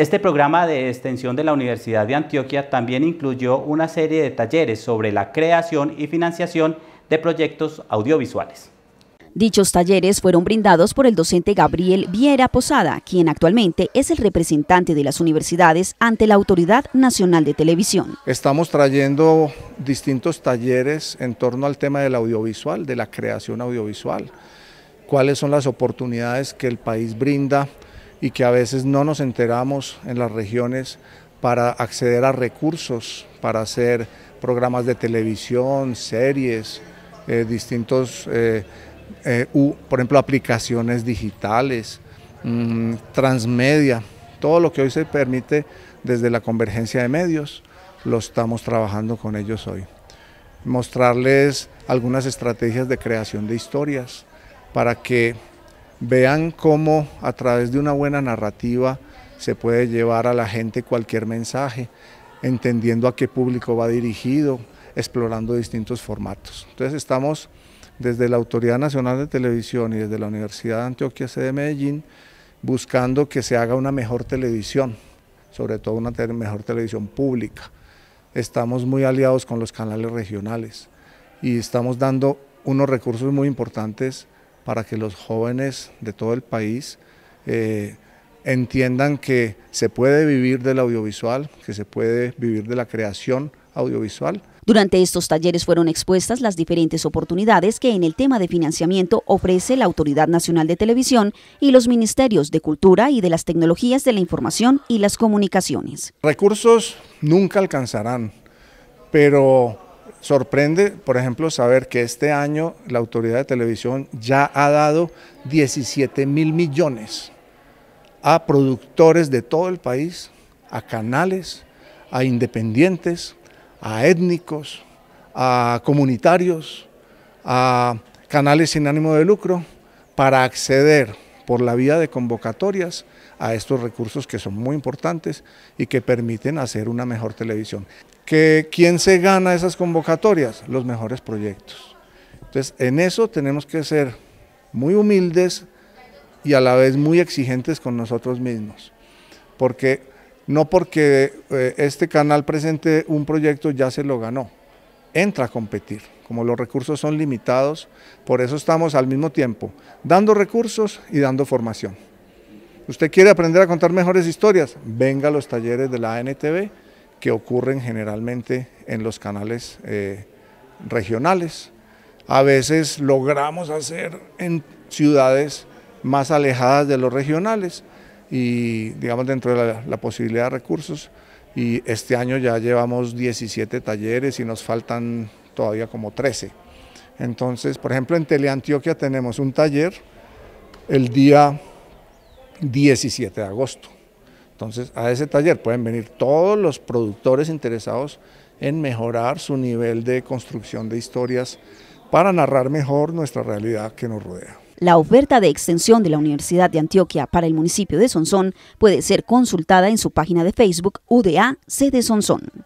Este programa de extensión de la Universidad de Antioquia también incluyó una serie de talleres sobre la creación y financiación de proyectos audiovisuales. Dichos talleres fueron brindados por el docente Gabriel Viera Posada, quien actualmente es el representante de las universidades ante la Autoridad Nacional de Televisión. Estamos trayendo distintos talleres en torno al tema del audiovisual, de la creación audiovisual, cuáles son las oportunidades que el país brinda y que a veces no nos enteramos en las regiones para acceder a recursos, para hacer programas de televisión, series, eh, distintos, eh, eh, por ejemplo, aplicaciones digitales, mm, transmedia, todo lo que hoy se permite desde la convergencia de medios, lo estamos trabajando con ellos hoy. Mostrarles algunas estrategias de creación de historias para que vean cómo a través de una buena narrativa se puede llevar a la gente cualquier mensaje, entendiendo a qué público va dirigido, explorando distintos formatos. Entonces estamos desde la Autoridad Nacional de Televisión y desde la Universidad de Antioquia C de Medellín buscando que se haga una mejor televisión, sobre todo una mejor televisión pública. Estamos muy aliados con los canales regionales y estamos dando unos recursos muy importantes para que los jóvenes de todo el país eh, entiendan que se puede vivir del audiovisual, que se puede vivir de la creación audiovisual. Durante estos talleres fueron expuestas las diferentes oportunidades que en el tema de financiamiento ofrece la Autoridad Nacional de Televisión y los Ministerios de Cultura y de las Tecnologías de la Información y las Comunicaciones. Recursos nunca alcanzarán, pero Sorprende, por ejemplo, saber que este año la Autoridad de Televisión ya ha dado 17 mil millones a productores de todo el país, a canales, a independientes, a étnicos, a comunitarios, a canales sin ánimo de lucro, para acceder por la vía de convocatorias a estos recursos que son muy importantes y que permiten hacer una mejor televisión. ¿Que, ¿Quién se gana esas convocatorias? Los mejores proyectos. Entonces, en eso tenemos que ser muy humildes y a la vez muy exigentes con nosotros mismos, porque no porque eh, este canal presente un proyecto ya se lo ganó, entra a competir. Como los recursos son limitados, por eso estamos al mismo tiempo dando recursos y dando formación. ¿Usted quiere aprender a contar mejores historias? Venga a los talleres de la ANTV que ocurren generalmente en los canales eh, regionales. A veces logramos hacer en ciudades más alejadas de los regionales y digamos dentro de la, la posibilidad de recursos y este año ya llevamos 17 talleres y nos faltan todavía como 13. Entonces, por ejemplo, en Teleantioquia tenemos un taller el día 17 de agosto. Entonces, a ese taller pueden venir todos los productores interesados en mejorar su nivel de construcción de historias para narrar mejor nuestra realidad que nos rodea. La oferta de extensión de la Universidad de Antioquia para el municipio de Sonsón puede ser consultada en su página de Facebook UDA de Sonsón.